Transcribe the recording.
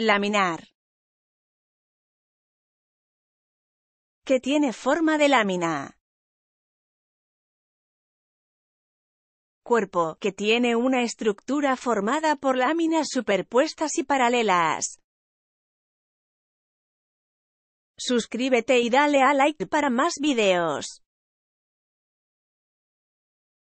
Laminar. Que tiene forma de lámina. Cuerpo, que tiene una estructura formada por láminas superpuestas y paralelas. Suscríbete y dale a like para más videos.